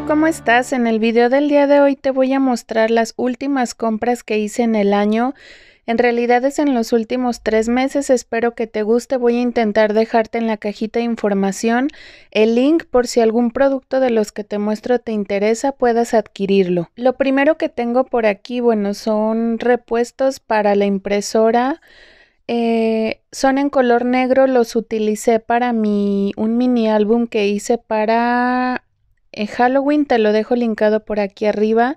Hola, ¿cómo estás? En el video del día de hoy te voy a mostrar las últimas compras que hice en el año. En realidad es en los últimos tres meses, espero que te guste. Voy a intentar dejarte en la cajita de información el link por si algún producto de los que te muestro te interesa puedas adquirirlo. Lo primero que tengo por aquí, bueno, son repuestos para la impresora. Eh, son en color negro, los utilicé para mi, un mini álbum que hice para Halloween, te lo dejo linkado por aquí arriba.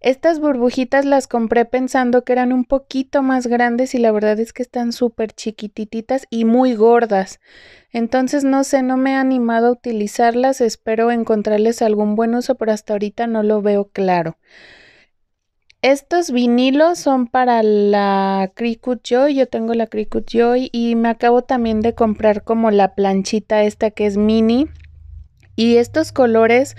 Estas burbujitas las compré pensando que eran un poquito más grandes y la verdad es que están súper chiquititas y muy gordas. Entonces no sé, no me he animado a utilizarlas, espero encontrarles algún buen uso, pero hasta ahorita no lo veo claro. Estos vinilos son para la Cricut Joy, yo tengo la Cricut Joy y me acabo también de comprar como la planchita esta que es mini y estos colores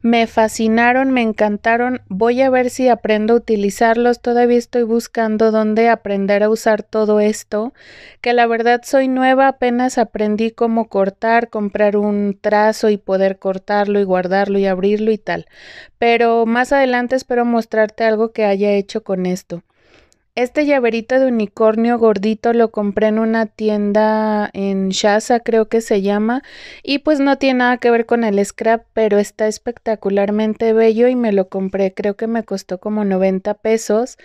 me fascinaron, me encantaron. Voy a ver si aprendo a utilizarlos. Todavía estoy buscando dónde aprender a usar todo esto, que la verdad soy nueva, apenas aprendí cómo cortar, comprar un trazo y poder cortarlo y guardarlo y abrirlo y tal. Pero más adelante espero mostrarte algo que haya hecho con esto. Este llaverito de unicornio gordito lo compré en una tienda en Shaza, creo que se llama, y pues no tiene nada que ver con el scrap, pero está espectacularmente bello y me lo compré, creo que me costó como 90 pesos.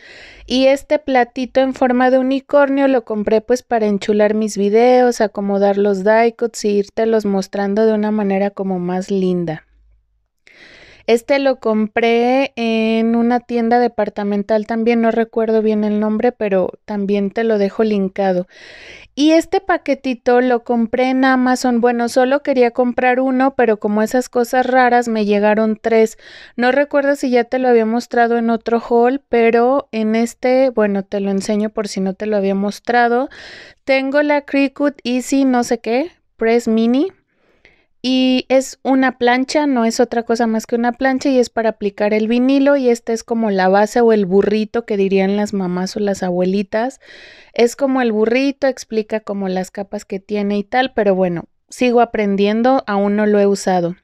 Y este platito en forma de unicornio lo compré pues para enchular mis videos, acomodar los die y e los mostrando de una manera como más linda. Este lo compré en una tienda departamental también, no recuerdo bien el nombre, pero también te lo dejo linkado. Y este paquetito lo compré en Amazon. Bueno, solo quería comprar uno, pero como esas cosas raras me llegaron tres. No recuerdo si ya te lo había mostrado en otro haul, pero en este, bueno, te lo enseño por si no te lo había mostrado. Tengo la Cricut Easy, no sé qué, Press Mini y es una plancha, no es otra cosa más que una plancha y es para aplicar el vinilo y esta es como la base o el burrito que dirían las mamás o las abuelitas. Es como el burrito, explica como las capas que tiene y tal, pero bueno, sigo aprendiendo, aún no lo he usado.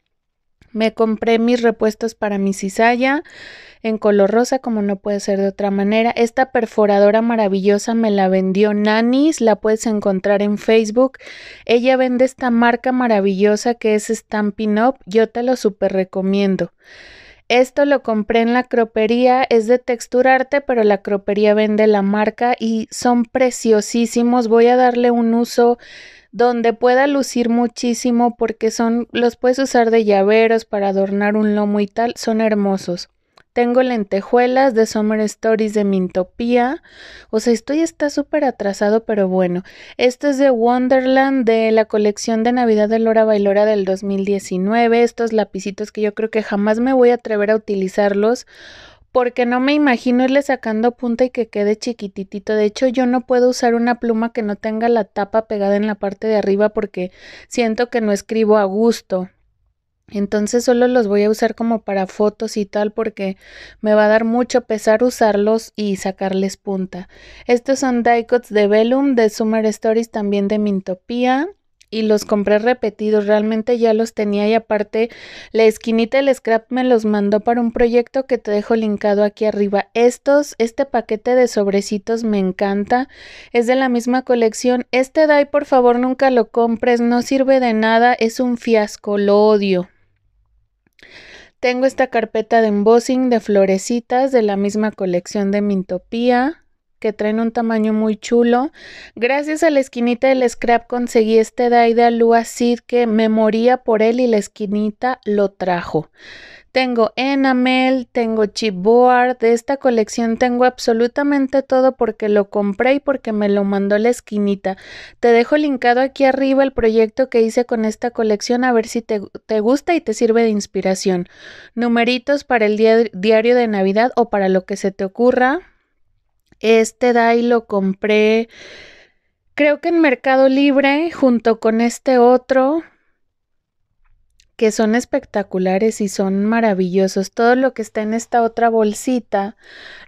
Me compré mis repuestos para mi cizalla en color rosa, como no puede ser de otra manera. Esta perforadora maravillosa me la vendió Nanis, la puedes encontrar en Facebook. Ella vende esta marca maravillosa que es Stampin' Up, yo te lo super recomiendo. Esto lo compré en la cropería, es de texturarte, pero la cropería vende la marca y son preciosísimos. Voy a darle un uso donde pueda lucir muchísimo porque son los puedes usar de llaveros para adornar un lomo y tal, son hermosos tengo lentejuelas de Summer Stories de Mintopía. O sea, estoy está súper atrasado, pero bueno. Esto es de Wonderland de la colección de Navidad de Lora Bailora del 2019. Estos lapicitos que yo creo que jamás me voy a atrever a utilizarlos porque no me imagino irle sacando punta y que quede chiquititito. De hecho, yo no puedo usar una pluma que no tenga la tapa pegada en la parte de arriba porque siento que no escribo a gusto. Entonces solo los voy a usar como para fotos y tal porque me va a dar mucho pesar usarlos y sacarles punta. Estos son die de Vellum, de Summer Stories, también de mintopia y los compré repetidos, realmente ya los tenía y aparte la esquinita del scrap me los mandó para un proyecto que te dejo linkado aquí arriba. Estos, este paquete de sobrecitos me encanta, es de la misma colección. Este die por favor nunca lo compres, no sirve de nada, es un fiasco, lo odio. Tengo esta carpeta de embossing de florecitas de la misma colección de Mintopía, que traen un tamaño muy chulo. Gracias a la esquinita del scrap conseguí este de Alua Seed que me moría por él y la esquinita lo trajo. Tengo enamel, tengo chipboard, de esta colección tengo absolutamente todo porque lo compré y porque me lo mandó la esquinita. Te dejo linkado aquí arriba el proyecto que hice con esta colección a ver si te, gusta y te sirve de inspiración. Numeritos para el diario de Navidad o para lo que se te ocurra. Este DAI lo compré creo que en Mercado Libre junto con este otro que son espectaculares y son maravillosos. Todo lo que está en esta otra bolsita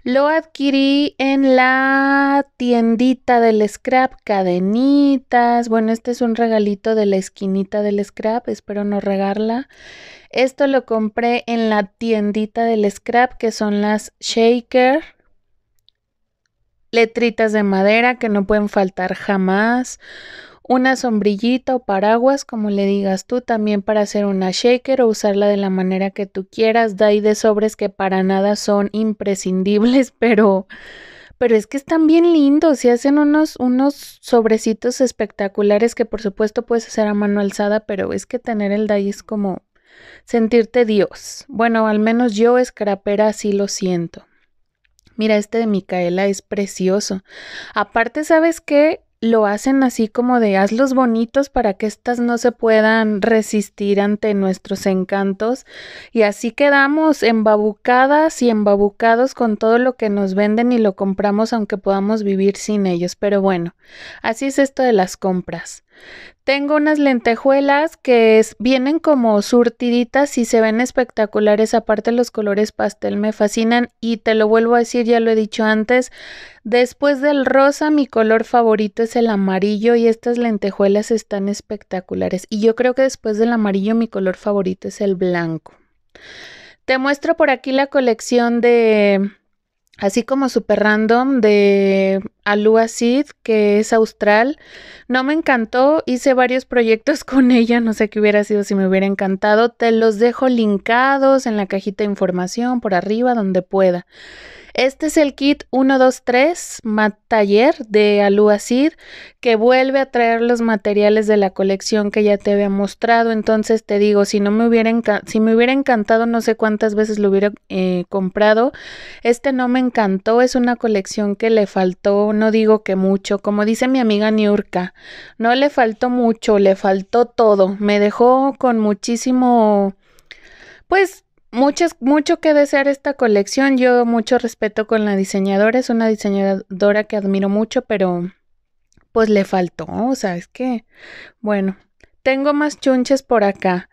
lo adquirí en la tiendita del scrap, cadenitas. Bueno, este es un regalito de la esquinita del scrap, espero no regarla. Esto lo compré en la tiendita del scrap, que son las shaker. Letritas de madera que no pueden faltar jamás una sombrillita o paraguas, como le digas tú, también para hacer una shaker o usarla de la manera que tú quieras. Dai de sobres que para nada son imprescindibles, pero pero es que están bien lindos y hacen unos, unos sobrecitos espectaculares que por supuesto puedes hacer a mano alzada, pero es que tener el DAI es como sentirte Dios. Bueno, al menos yo escrapera así lo siento. Mira, este de Micaela es precioso. Aparte, ¿sabes qué? lo hacen así como de hazlos bonitos para que éstas no se puedan resistir ante nuestros encantos y así quedamos embabucadas y embabucados con todo lo que nos venden y lo compramos aunque podamos vivir sin ellos. Pero bueno, así es esto de las compras. Tengo unas lentejuelas que vienen como surtiditas y se ven espectaculares. Aparte los colores pastel me fascinan y te lo vuelvo a decir, ya lo he dicho antes, después del rosa mi color favorito es el amarillo y estas lentejuelas están espectaculares. Y yo creo que después del amarillo mi color favorito es el blanco. Te muestro por aquí la colección de, así como super random, de Alua que es austral. No me encantó, hice varios proyectos con ella, no sé qué hubiera sido si me hubiera encantado. Te los dejo linkados en la cajita de información, por arriba, donde pueda. Este es el kit 123 Taller de Alua que vuelve a traer los materiales de la colección que ya te había mostrado. Entonces te digo, si no me hubiera, si me hubiera encantado, no sé cuántas veces lo hubiera eh, comprado. Este no me encantó, es una colección que le faltó no digo que mucho, como dice mi amiga Niurka, no le faltó mucho, le faltó todo, me dejó con muchísimo, pues muchas, mucho que desear esta colección, yo mucho respeto con la diseñadora, es una diseñadora que admiro mucho, pero pues le faltó, o sea, es que, bueno, tengo más chunches por acá.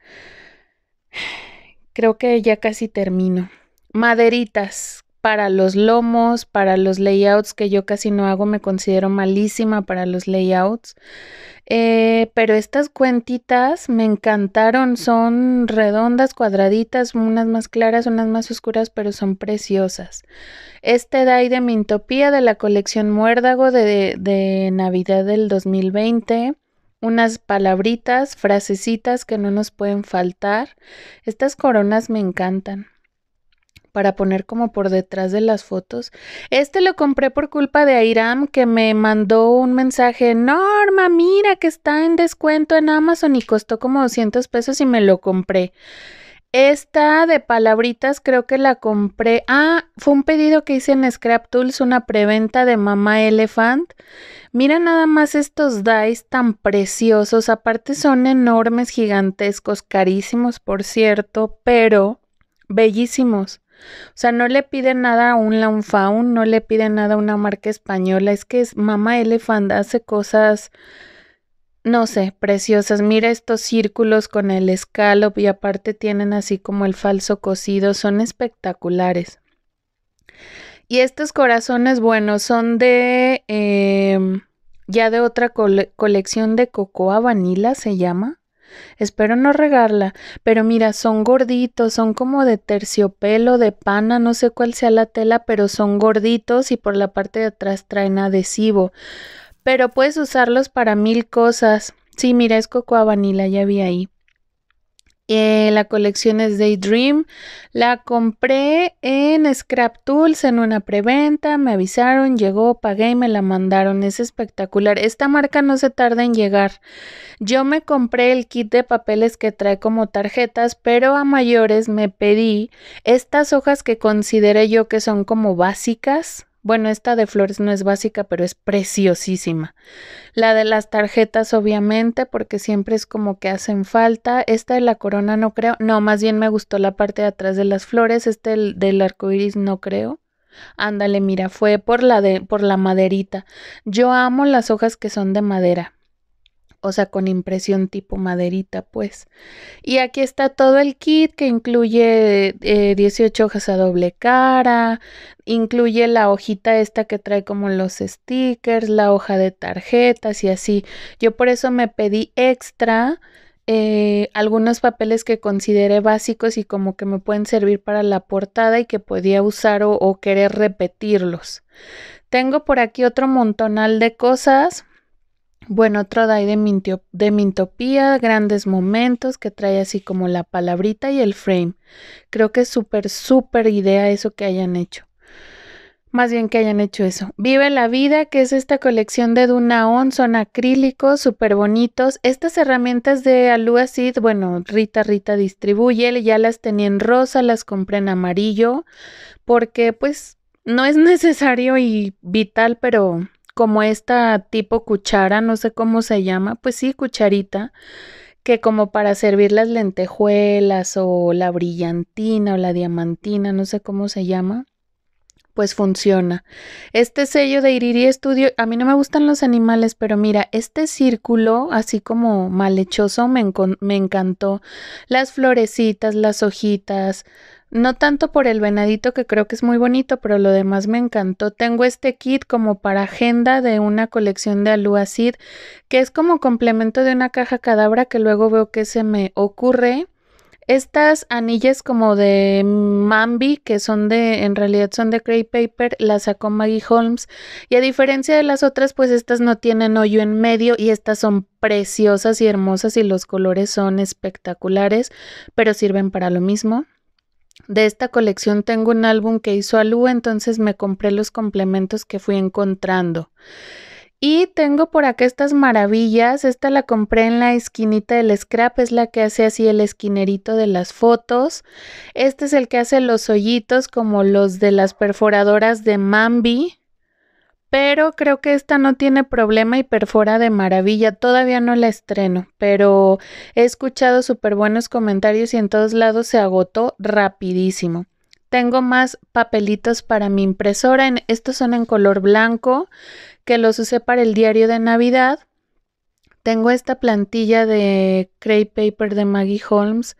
Creo que ya casi termino. Maderitas, para los lomos, para los layouts que yo casi no hago, me considero malísima para los layouts. Eh, pero estas cuentitas me encantaron, son redondas, cuadraditas, unas más claras, unas más oscuras, pero son preciosas. Este DAI de entopía de la colección Muérdago de Navidad del 2020 unas palabritas, frasecitas que no nos pueden faltar. Estas coronas me encantan para poner como por detrás de las fotos. Este lo compré por culpa de Airam que me mandó un mensaje, Norma, mira que está en descuento en Amazon y costó como 200 pesos y me lo compré. Esta de palabritas creo que la compré. Ah, fue un pedido que hice en Scrap Tools, una preventa de Mama Elephant. Mira nada más estos dice tan preciosos. Aparte son enormes, gigantescos, carísimos, por cierto, pero bellísimos. O sea, no le piden nada a un Lanfaun, no le piden nada a una marca española. Es que es Mama hace cosas, no sé, preciosas. Mira estos círculos con el escalop y aparte tienen así como el falso cocido. Son espectaculares. Y estos corazones, bueno, son de... Em, ya de otra colección de cocoa vanilla se llama. Espero no regarla, pero mira, son gorditos, son como de terciopelo, de pana, no sé cuál sea la tela, pero son gorditos y por la parte de atrás traen adhesivo. Pero puedes usarlos para mil cosas. Sí, mira, es a vanilla, ya vi ahí. Eh, la colección es Daydream. La compré en Scrap Tools en una preventa. Me avisaron, llegó, pagué y me la mandaron. Es espectacular. Esta marca no se tarda en llegar. Yo me compré el kit de papeles que trae como tarjetas, pero a mayores me pedí estas hojas que consideré yo que son como básicas bueno, esta de flores no es básica, pero es preciosísima. La de las tarjetas, obviamente, porque siempre es como que hacen falta. Esta de la corona no creo. No, más bien me gustó la parte de atrás de las flores. Este del, del arco iris no creo. Ándale, mira, fue por la de, por la maderita. Yo amo las hojas que son de madera o sea, con impresión tipo maderita, pues. Y aquí está todo el kit que incluye 18 eh, hojas a doble cara, incluye la hojita esta que trae como los stickers, la hoja de tarjetas y así. Yo por eso me pedí extra. Eh, algunos papeles que consideré básicos y como que me pueden servir para la portada y que podía usar o, o querer repetirlos. Tengo por aquí otro montonal de cosas bueno, otro de, de Mintopía, grandes momentos, que trae así como la palabrita y el frame. Creo que es súper, súper idea eso que hayan hecho. Más bien que hayan hecho eso. Vive la vida, que es esta colección de Dunaon, son acrílicos, súper bonitos. Estas herramientas de Aluacid, bueno, Rita Rita distribuye, ya las tenía en rosa, las compré en amarillo, porque pues no es necesario y vital, pero como esta tipo cuchara, no sé cómo se llama, pues sí, cucharita, que como para servir las lentejuelas o la brillantina o la diamantina, no sé cómo se llama, pues funciona. Este sello de Iriri Studio, a mí no me gustan los animales, pero mira, este círculo así como malhechoso me, me encantó. Las florecitas, las hojitas, no tanto por el venadito que creo que es muy bonito, pero lo demás me encantó. Tengo este kit como para agenda de una colección de aluacid, que es como complemento de una caja cadabra que luego veo que se me ocurre. Estas anillas como de Mambi, que son de, en realidad son de Cray Paper, las sacó Maggie Holmes. Y a diferencia de las otras, pues estas no tienen hoyo en medio y estas son preciosas y hermosas y los colores son espectaculares, pero sirven para lo mismo. De esta colección tengo un álbum que hizo Alú, entonces me compré los complementos que fui encontrando. Y tengo por acá estas maravillas. Esta la compré en la esquinita del scrap, es la que hace así el esquinerito de las fotos. Este es el que hace los hoyitos como los de las perforadoras de Mambi pero creo que esta no tiene problema y perfora de maravilla. Todavía no la estreno, pero he escuchado súper buenos comentarios y en todos lados se agotó rapidísimo. Tengo más papelitos para mi impresora. estos son en color blanco, que los usé para el diario de Navidad. Tengo esta plantilla de crepe paper de Maggie Holmes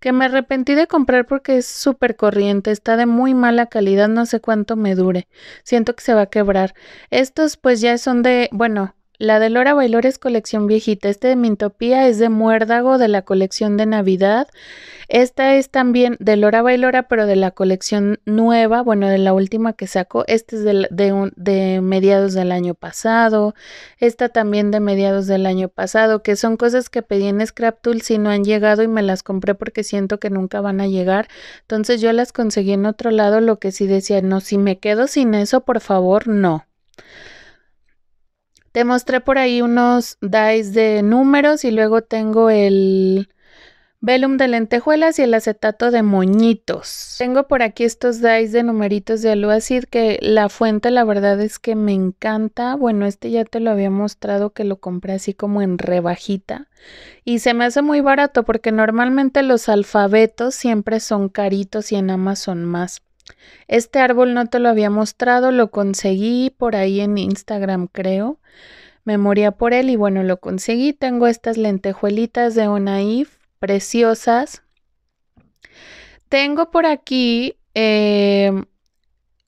que me arrepentí de comprar porque es súper corriente, está de muy mala calidad, no sé cuánto me dure. Siento que se va a quebrar. Estos pues ya son de, bueno, la de Lora Bailora es colección viejita. Este de Mintopía es de Muérdago de la colección de Navidad. Esta es también de Lora Bailora, pero de la colección nueva, bueno, de la última que sacó. Este es de, de mediados del año pasado. Esta también de mediados del año pasado, que son cosas que pedí en Tools si no han llegado y me las compré porque siento que nunca van a llegar. Entonces yo las conseguí en otro lado, lo que sí decía, no, si me quedo sin eso, por favor, no. Te mostré por ahí unos dice de números y luego tengo el velum de lentejuelas y el acetato de moñitos. Tengo por aquí estos dice de numeritos de aluacid que la fuente la verdad es que me encanta. Bueno, este ya te lo había mostrado que lo compré así como en rebajita y se me hace muy barato porque normalmente los alfabetos siempre son caritos y en Amazon más. Este árbol no te lo había mostrado, lo conseguí por ahí en Instagram, creo. Me moría por él y bueno, lo conseguí. Tengo estas lentejuelitas de Onaif, preciosas. Tengo por aquí em,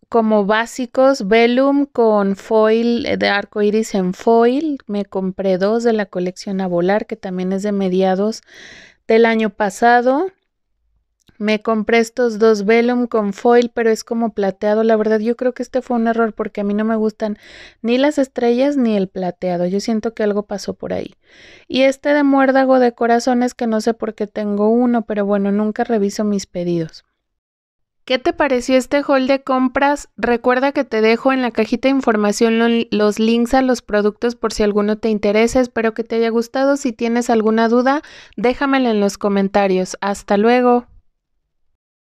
como básicos velum con foil eh, de arco iris en foil. Me compré dos de la colección a volar, que también es de mediados del año pasado. Me compré estos dos Vellum con foil, pero es como plateado. La verdad, yo creo que este fue un error porque a mí no me gustan ni las estrellas ni el plateado. Yo siento que algo pasó por ahí. Y este de muérdago de corazones que no sé por qué tengo uno, pero bueno, nunca reviso mis pedidos. ¿Qué te pareció este haul de compras? Recuerda que te dejo en la cajita de información los links a los productos por si alguno te interesa. Espero que te haya gustado. Si tienes alguna duda, déjamela en los comentarios. Hasta luego.